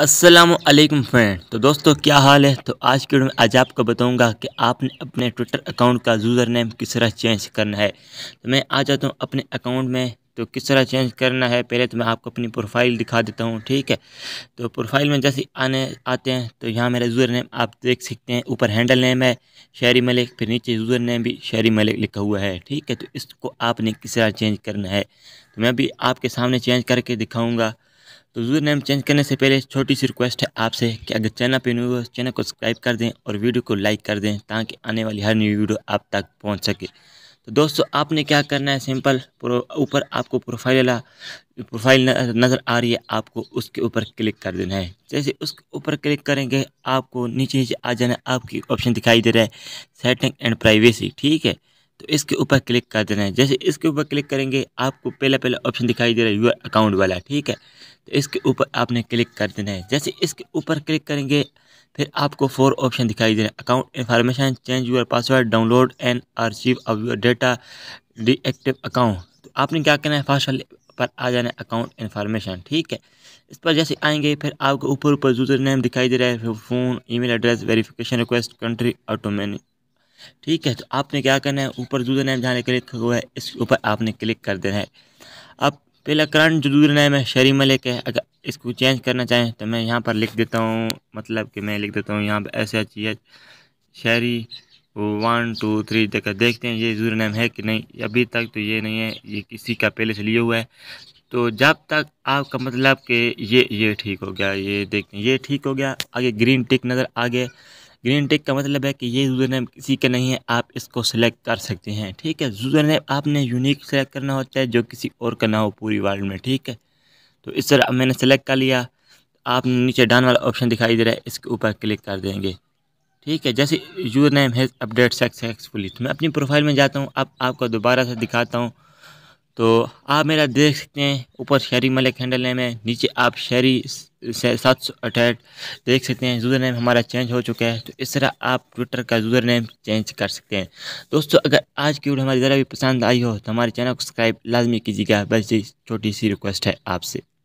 Aslam friend तो दोस्तों क्या हाल है तो आज की वीडियो में आज आपको बताऊंगा कि आपने अपने ट्विटर अकाउंट का यूज़र नेम किस तरह चेंज करना है तो मैं आ जाता हूँ अपने अकाउंट में तो किस तरह चेंज करना है पहले तो मैं आपको अपनी प्रोफाइल दिखा देता हूँ ठीक है तो प्रोफाइल में जैसे आने आते हैं तो यहाँ मेरा यूज़र नेम आप देख सकते हैं ऊपर हैंडल नेम है शहरी मलिक फिर नीचे यूज़र नेम भी शहरी मलिक लिखा हुआ है ठीक है तो इसको आपने किस तरह चेंज करना है तो मैं भी आपके सामने चेंज करके दिखाऊँगा तो यूज़र नेम चेंज करने से पहले छोटी सी रिक्वेस्ट है आपसे कि अगर चैनल पर न्यू हो चैनल को सब्सक्राइब कर दें और वीडियो को लाइक कर दें ताकि आने वाली हर न्यू वीडियो आप तक पहुँच सके तो दोस्तों आपने क्या करना है सिंपल ऊपर आपको प्रोफाइल प्रोफाइल नज़र आ रही है आपको उसके ऊपर क्लिक कर देना है जैसे उसके ऊपर क्लिक करेंगे आपको नीचे नीचे आ जाना आपकी ऑप्शन दिखाई दे रहा है सेटिंग एंड प्राइवेसी ठीक है तो इसके ऊपर क्लिक कर देना है जैसे इसके ऊपर क्लिक करेंगे आपको पहला पहला ऑप्शन दिखाई दे रहा है यूर अकाउंट वाला ठीक है तो इसके ऊपर आपने क्लिक कर देना है जैसे इसके ऊपर क्लिक करेंगे फिर आपको फोर ऑप्शन दिखाई दे रहे हैं account information change your password download and archive of your data deactivate account तो आपने क्या करना है फर्स्ट पर आ जाना है अकाउंट इन्फॉर्मेशन ठीक है इस पर जैसे आएंगे फिर आपको ऊपर ऊपर यूज़र नेम दिखाई दे रहा है फिर phone email address verification request country automatic ठीक है तो आपने क्या करना है ऊपर दूसरा नेम जहाँ क्लिक हुआ है इसके ऊपर आपने क्लिक कर देना है अब पहला करंट जो दूसरा नेम है शरी मलिक है अगर इसको चेंज करना चाहें तो मैं यहाँ पर लिख देता हूँ मतलब कि मैं लिख देता हूँ यहाँ पर एस एच है एच शहरी वन टू थ्री देखा देखते हैं ये यूज़र नेम है कि नहीं अभी तक तो ये नहीं है ये किसी का पहले से लिए हुआ है तो जब तक आपका मतलब कि ये ये ठीक हो गया ये देखते हैं ये ठीक हो गया आगे ग्रीन टिक नज़र आगे ग्रीन टिक का मतलब है कि ये यूज़र नेम किसी का नहीं है आप इसको सिलेक्ट कर सकते हैं ठीक है यूज़र नेम आपने यूनिक सेलेक्ट करना होता है जो किसी और का ना हो पूरी वर्ल्ड में ठीक है तो इस तरह मैंने सेलेक्ट कर लिया आप नीचे डान वाला ऑप्शन दिखाई दे रहा है इसके ऊपर क्लिक कर देंगे ठीक है जैसे user name has updated successfully तो मैं अपनी प्रोफाइल में जाता हूँ अब आपको दोबारा से दिखाता हूँ तो आप मेरा देख सकते हैं ऊपर शहरी मलिक हैंडल नेम है नीचे आप शहरी सात सौ अठहठ देख सकते हैं यूज़र नेम हमारा चेंज हो चुका है तो इस तरह आप ट्विटर का यूज़र नेम चेंज कर सकते हैं दोस्तों अगर आज की वीडियो हमारी ज़रा भी पसंद आई हो तो हमारे चैनल को सब्सक्राइब लाजमी कीजिएगा बस ये छोटी सी रिक्वेस्ट है आपसे